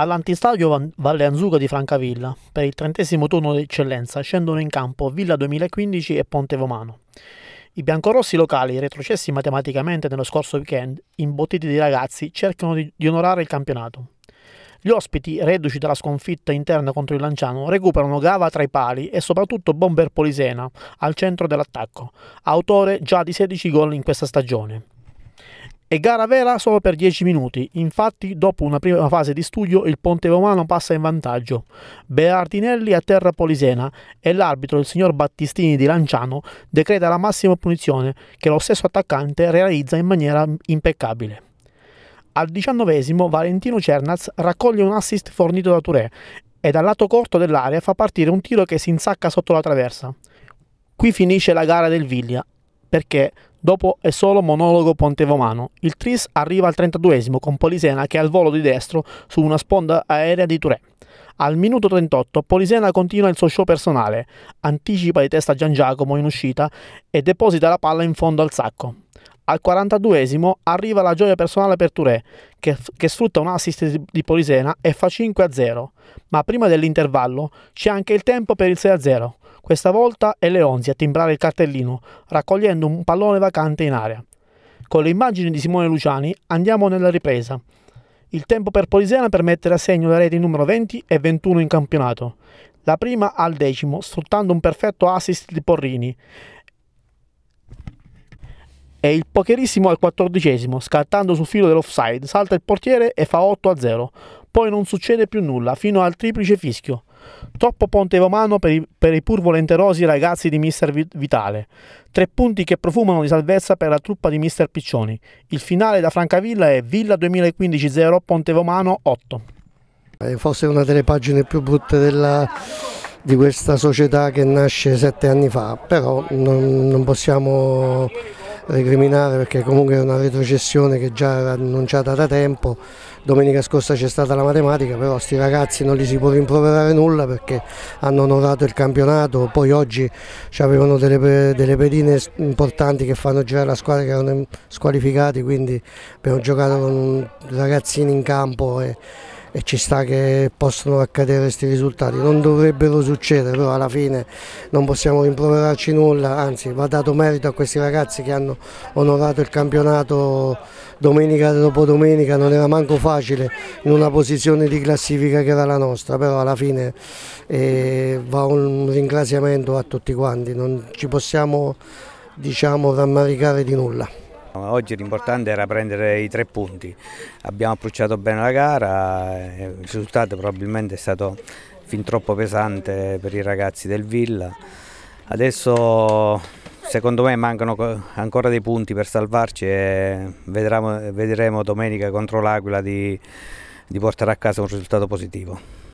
All'antistadio Valleanzuga di Francavilla, per il trentesimo turno d'eccellenza, scendono in campo Villa 2015 e Ponte Vomano. I biancorossi locali, retrocessi matematicamente nello scorso weekend, imbottiti di ragazzi, cercano di, di onorare il campionato. Gli ospiti, reduci dalla sconfitta interna contro il Lanciano, recuperano Gava tra i pali e soprattutto Bomber Polisena al centro dell'attacco, autore già di 16 gol in questa stagione. È gara vera solo per 10 minuti, infatti dopo una prima fase di studio il Ponte Romano passa in vantaggio. Beardinelli a terra polisena e l'arbitro, il signor Battistini di Lanciano, decreta la massima punizione che lo stesso attaccante realizza in maniera impeccabile. Al diciannovesimo Valentino Cernaz raccoglie un assist fornito da Touré e dal lato corto dell'area fa partire un tiro che si insacca sotto la traversa. Qui finisce la gara del Viglia, perché dopo è solo monologo Pontevomano. Il Tris arriva al 32 esimo con Polisena che è al volo di destro su una sponda aerea di Touré. Al minuto 38 Polisena continua il suo show personale, anticipa di testa Gian Giacomo in uscita e deposita la palla in fondo al sacco. Al 42esimo arriva la gioia personale per Touré, che, che sfrutta un assist di Polisena e fa 5-0. Ma prima dell'intervallo c'è anche il tempo per il 6-0. Questa volta è Leonzi a timbrare il cartellino, raccogliendo un pallone vacante in area. Con le immagini di Simone Luciani andiamo nella ripresa. Il tempo per Polisena per mettere a segno le reti numero 20 e 21 in campionato. La prima al decimo, sfruttando un perfetto assist di Porrini e il pocherissimo al quattordicesimo, scattando sul filo dell'offside, salta il portiere e fa 8 a 0. Poi non succede più nulla, fino al triplice fischio. Troppo ponte romano per i, per i pur volenterosi ragazzi di Mister Vitale. Tre punti che profumano di salvezza per la truppa di Mister Piccioni. Il finale da Francavilla è Villa 2015 0 Ponte Romano 8. Eh, forse una delle pagine più brutte della, di questa società che nasce sette anni fa, però non, non possiamo recriminare perché comunque è una retrocessione che già era annunciata da tempo, domenica scorsa c'è stata la matematica, però a questi ragazzi non li si può rimproverare nulla perché hanno onorato il campionato, poi oggi avevano delle, delle pedine importanti che fanno girare la squadra che erano squalificati, quindi abbiamo giocato con ragazzini in campo. E, e ci sta che possono accadere questi risultati, non dovrebbero succedere, però alla fine non possiamo rimproverarci nulla, anzi va dato merito a questi ragazzi che hanno onorato il campionato domenica dopo domenica, non era manco facile in una posizione di classifica che era la nostra, però alla fine eh, va un ringraziamento a tutti quanti, non ci possiamo diciamo rammaricare di nulla. Oggi l'importante era prendere i tre punti, abbiamo approcciato bene la gara, eh, il risultato probabilmente è stato fin troppo pesante per i ragazzi del Villa. Adesso secondo me mancano ancora dei punti per salvarci e vedremo, vedremo domenica contro l'Aquila di, di portare a casa un risultato positivo.